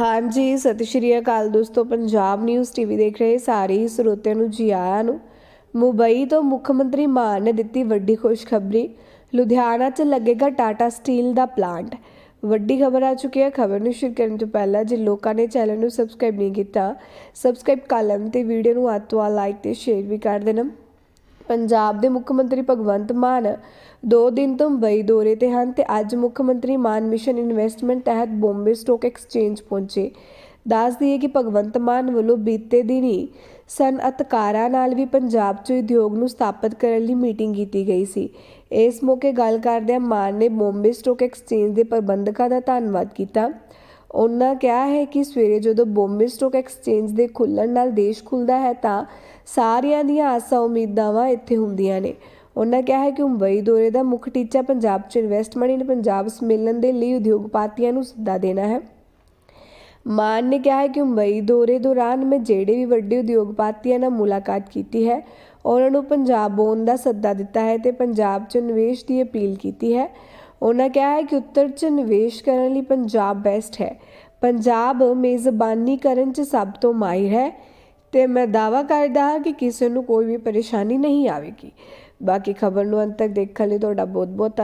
ਹਾਂਜੀ ਸਤਿ ਸ਼੍ਰੀ ਅਕਾਲ ਦੋਸਤੋ ਪੰਜਾਬ ਨਿਊਜ਼ ਟੀਵੀ ਦੇਖ ਰਹੇ ਸਾਰੇ ਸਰੋਤਿਆਂ ਨੂੰ ਜੀ ਆਇਆਂ ਨੂੰ ਮੁੰਬਈ ਤੋਂ ਮੁੱਖ ਮੰਤਰੀ ਮਾਨ ਨੇ ਦਿੱਤੀ ਵੱਡੀ ਖੁਸ਼ਖਬਰੀ ਲੁਧਿਆਣਾ 'ਚ ਲੱਗੇਗਾ ਟਾਟਾ ਸਟੀਲ ਦਾ ਪਲਾਂਟ ਵੱਡੀ ਖਬਰ ਆ ਚੁੱਕੀ ਹੈ ਖਬਰ ਨੂੰ ਸ਼ੇਅਰ ਕਰਨ ਤੋਂ ਪਹਿਲਾਂ ਜੇ ਲੋਕਾਂ ਨੇ ਚੈਨਲ ਨੂੰ ਸਬਸਕ੍ਰਾਈਬ ਨਹੀਂ ਕੀਤਾ ਸਬਸਕ੍ਰਾਈਬ ਕਰ ਲੈਣ ਤੇ ਵੀਡੀਓ ਨੂੰ ਆਤਵਾ ਲਾਈਕ ਤੇ ਸ਼ੇਅਰ ਵੀ ਕਰ ਦੇਣਾ ਪੰਜਾਬ ਦੇ ਮੁੱਖ ਮੰਤਰੀ ਭਗਵੰਤ ਮਾਨ ਦੋ ਦਿਨ ਤੋਂ ਬਈ ਦੌਰੇ ਤੇ ਹਨ ਤੇ ਅੱਜ ਮੁੱਖ ਮੰਤਰੀ ਮਾਨ ਮਿਸ਼ਨ ਇਨਵੈਸਟਮੈਂਟ ਤਹਿਤ ਬੰਬੇ ਸਟਾਕ ਐਕਸਚੇਂਜ ਪਹੁੰਚੇ ਦੱਸ ਦਈਏ ਕਿ ਭਗਵੰਤ ਮਾਨ ਵੱਲੋਂ ਬੀਤੇ ਦਿਨੀ ਸਨਅਤਕਾਰਾਂ ਨਾਲ ਵੀ ਪੰਜਾਬ 'ਚ ਉਦਯੋਗ ਨੂੰ ਸਥਾਪਿਤ ਕਰਨ ਲਈ ਮੀਟਿੰਗ ਕੀਤੀ ਗਈ ਸੀ ਇਸ ਮੌਕੇ ਗੱਲ ਕਰਦਿਆਂ ਮਾਨ ਨੇ ਬੰਬੇ ਸਟਾਕ ਐਕਸਚੇਂਜ ਦੇ ਪ੍ਰਬੰਧਕਾਂ ਦਾ ਧੰਨਵਾਦ ਕੀਤਾ ਉਹਨਾਂ ਕਿਹਾ ਹੈ ਕਿ ਸਵੇਰੇ ਜਦੋਂ ਬੰਬੇ ਸਟਾਕ ਐਕਸਚੇਂਜ ਦੇ ਖੁੱਲਣ ਨਾਲ ਦੇਸ਼ ਖੁੱਲਦਾ ਹੈ ਤਾਂ ਸਾਰਿਆਂ ਦੀਆਂ ਆਸਾਂ ਉਮੀਦਾਂ ਇੱਥੇ ਹੁੰਦੀਆਂ ਨੇ ਉਹਨਾਂ ਕਿਹਾ ਹੈ ਕਿ ਮੁੰਬਈ ਦੌਰੇ ਦਾ ਮੁੱਖ ਟੀਚਾ ਪੰਜਾਬ 'ਚ ਇਨਵੈਸਟਮੈਂਟ ਇਨ ਪੰਜਾਬ ਸਮੇਲਨ ਦੇ ਲਈ ਉਦਯੋਗਪਤੀਆਂ ਨੂੰ ਸੱਦਾ ਦੇਣਾ ਹੈ ਮਾਨ ਨੇ ਕਿਹਾ ਹੈ ਕਿ ਮੁੰਬਈ ਦੌਰੇ ਦੌਰਾਨ ਮੈਂ ਜਿਹੜੇ ਵੀ ਵੱਡੇ ਉਦਯੋਗਪਤੀਆਂ ਨਾਲ ਮੁਲਾਕਾਤ ਕੀਤੀ ਹੈ ਉਹਨਾਂ ਨੂੰ ਪੰਜਾਬ ਬੋਨ ਦਾ ਸੱਦਾ ਦਿੱਤਾ ਹੈ ਤੇ ਪੰਜਾਬ 'ਚ ਨਿਵੇਸ਼ ਦੀ ਅਪੀਲ ਕੀਤੀ ਹੈ ਉਹਨਾਂ ਕਿਹਾ ਹੈ ਕਿ ਉੱਤਰ 'ਚ ਨਿਵੇਸ਼ ਕਰਨ ਲਈ ਪੰਜਾਬ ਬੈਸਟ ਹੈ ਪੰਜਾਬ ਮੇਜ਼ਬਾਨੀ ਕਰਨ 'ਚ ਸਭ ਤੋਂ ਮਾਹਿਰ ਹੈ ਤੇ ਮੈਂ ਦਾਵਾ ਕਰਦਾ ਹਾਂ ਕਿ ਕਿਸੇ ਨੂੰ ਕੋਈ ਵੀ ਪਰੇਸ਼ਾਨੀ ਨਹੀਂ ਆਵੇਗੀ ਬਾਕੀ ਖਬਰ ਨੂੰ ਅੰਤ ਤੱਕ ਦੇਖਣ ਲਈ ਤੁਹਾਡਾ ਬਹੁਤ ਬਹੁਤ